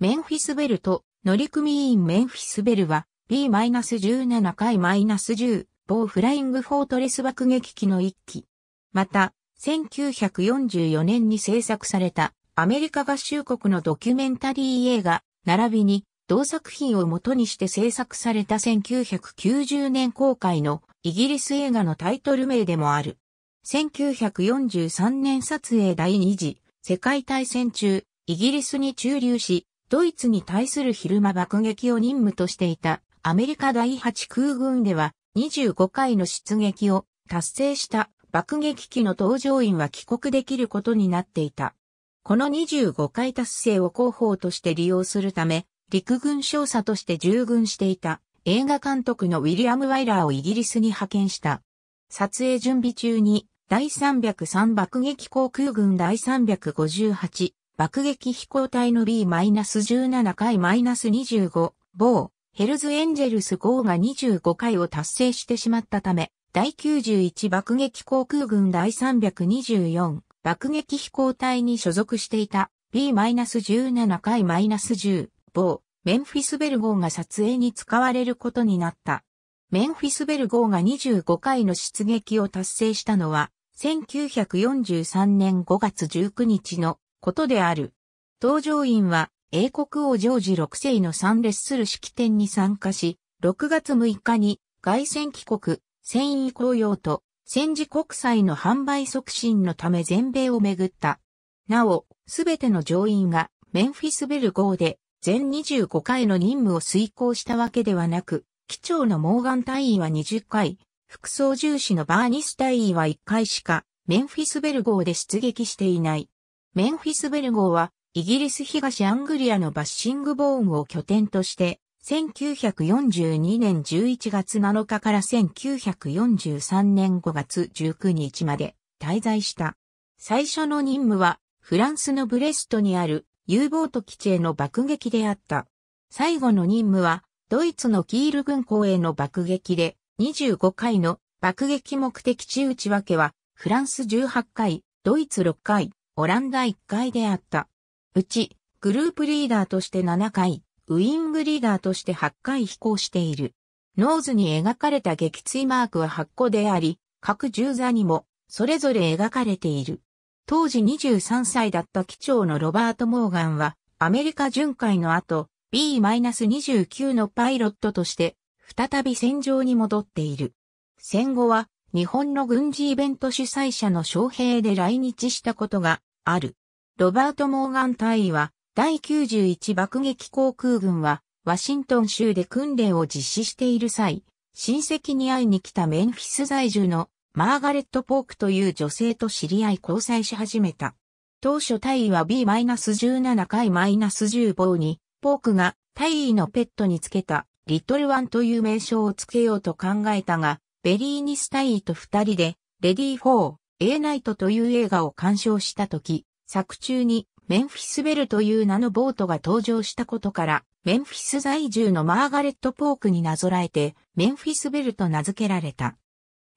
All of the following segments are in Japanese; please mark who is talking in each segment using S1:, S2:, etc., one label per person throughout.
S1: メンフィスベルと乗組員メンフィスベルは B-17 回 -10 某フライングフォートレス爆撃機の一機。また、1944年に制作されたアメリカ合衆国のドキュメンタリー映画、並びに同作品を元にして制作された1990年公開のイギリス映画のタイトル名でもある。1943年撮影第2次世界大戦中、イギリスに駐留し、ドイツに対する昼間爆撃を任務としていたアメリカ第8空軍では25回の出撃を達成した爆撃機の搭乗員は帰国できることになっていた。この25回達成を広報として利用するため、陸軍少佐として従軍していた映画監督のウィリアム・ワイラーをイギリスに派遣した。撮影準備中に第303爆撃航空軍第358爆撃飛行隊の B-17 回 -25 某ヘルズエンジェルス号が25回を達成してしまったため、第91爆撃航空軍第324爆撃飛行隊に所属していた B-17 回 -10 某メンフィスベル号が撮影に使われることになった。メンフィスベル号が25回の出撃を達成したのは1943年5月19日のことである。搭乗員は英国王ジョージ6世の参列する式典に参加し、6月6日に外戦帰国、戦意公用と戦時国債の販売促進のため全米をめぐった。なお、すべての乗員がメンフィスベル号で全25回の任務を遂行したわけではなく、機長のモーガン隊員は20回、副操縦士のバーニス隊員は1回しかメンフィスベル号で出撃していない。メンフィスベル号は、イギリス東アングリアのバッシングボーンを拠点として、1942年11月7日から1943年5月19日まで滞在した。最初の任務は、フランスのブレストにある U ボート基地への爆撃であった。最後の任務は、ドイツのキール軍港への爆撃で、25回の爆撃目的地内訳は、フランス18回、ドイツ6回、オランダ1回であった。うち、グループリーダーとして7回、ウィングリーダーとして8回飛行している。ノーズに描かれた撃墜マークは8個であり、各銃座にも、それぞれ描かれている。当時23歳だった機長のロバート・モーガンは、アメリカ巡回の後、B-29 のパイロットとして、再び戦場に戻っている。戦後は、日本の軍事イベント主催者の将兵で来日したことがある。ロバート・モーガン大尉は、第91爆撃航空軍は、ワシントン州で訓練を実施している際、親戚に会いに来たメンフィス在住のマーガレット・ポークという女性と知り合い交際し始めた。当初大尉は B-17 回 -10 棒に、ポークが大尉のペットにつけたリトルワンという名称をつけようと考えたが、ベリーニスタイーと二人で、レディー・フォー、エーナイトという映画を鑑賞したとき、作中にメンフィスベルという名のボートが登場したことから、メンフィス在住のマーガレット・ポークになぞらえて、メンフィスベルと名付けられた。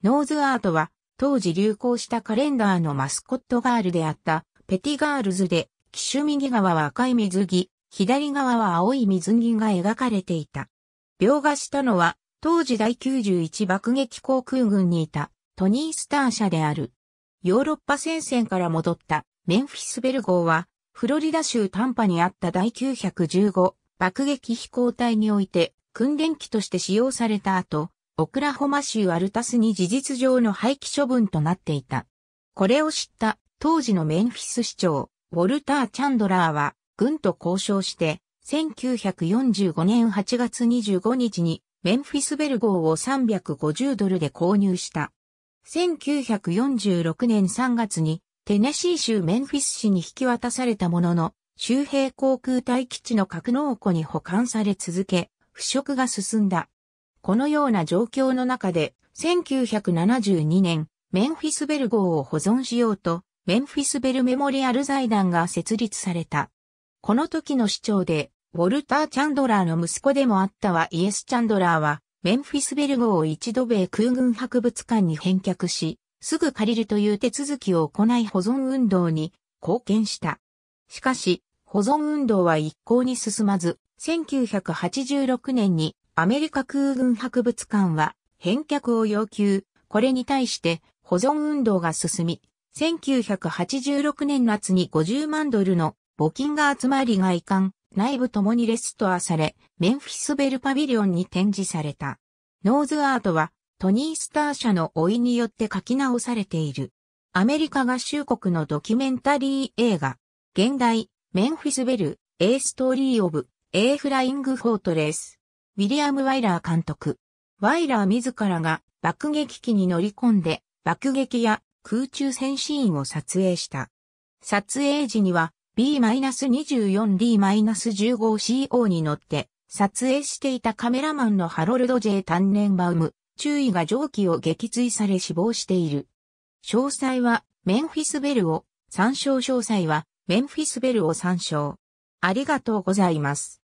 S1: ノーズアートは、当時流行したカレンダーのマスコットガールであった、ペティガールズで、機種右側は赤い水着、左側は青い水着が描かれていた。描画したのは、当時第91爆撃航空軍にいたトニー・スター社である。ヨーロッパ戦線から戻ったメンフィス・ベル号は、フロリダ州タンパにあった第915爆撃飛行隊において訓練機として使用された後、オクラホマ州アルタスに事実上の廃棄処分となっていた。これを知った当時のメンフィス市長、ウォルター・チャンドラーは、軍と交渉して、1945年8月25日にメンフィスベル号を350ドルで購入した。1946年3月にテネシー州メンフィス市に引き渡されたものの、周辺航空隊基地の格納庫に保管され続け、腐食が進んだ。このような状況の中で、1972年、メンフィスベル号を保存しようと、メンフィスベルメモリアル財団が設立された。この時の市長で、ウォルター・チャンドラーの息子でもあったはイエス・チャンドラーは、メンフィスベル号を一度米空軍博物館に返却し、すぐ借りるという手続きを行い保存運動に貢献した。しかし、保存運動は一向に進まず、1986年にアメリカ空軍博物館は返却を要求。これに対して保存運動が進み、1986年夏に50万ドルの募金が集まり外観、内部ともにレストアされ、メンフィスベルパビリオンに展示された。ノーズアートは、トニー・スター社の老いによって書き直されている。アメリカ合衆国のドキュメンタリー映画、現代、メンフィスベル、A ストーリー・オブ、A フライング・フォートレース。ウィリアム・ワイラー監督。ワイラー自らが爆撃機に乗り込んで、爆撃や空中戦シーンを撮影した。撮影時には B-24D-15CO に乗って撮影していたカメラマンのハロルド・ J・ タンネンバウム、注意が蒸気を撃墜され死亡している。詳細はメンフィスベルを、参照詳細はメンフィスベルを参照。ありがとうございます。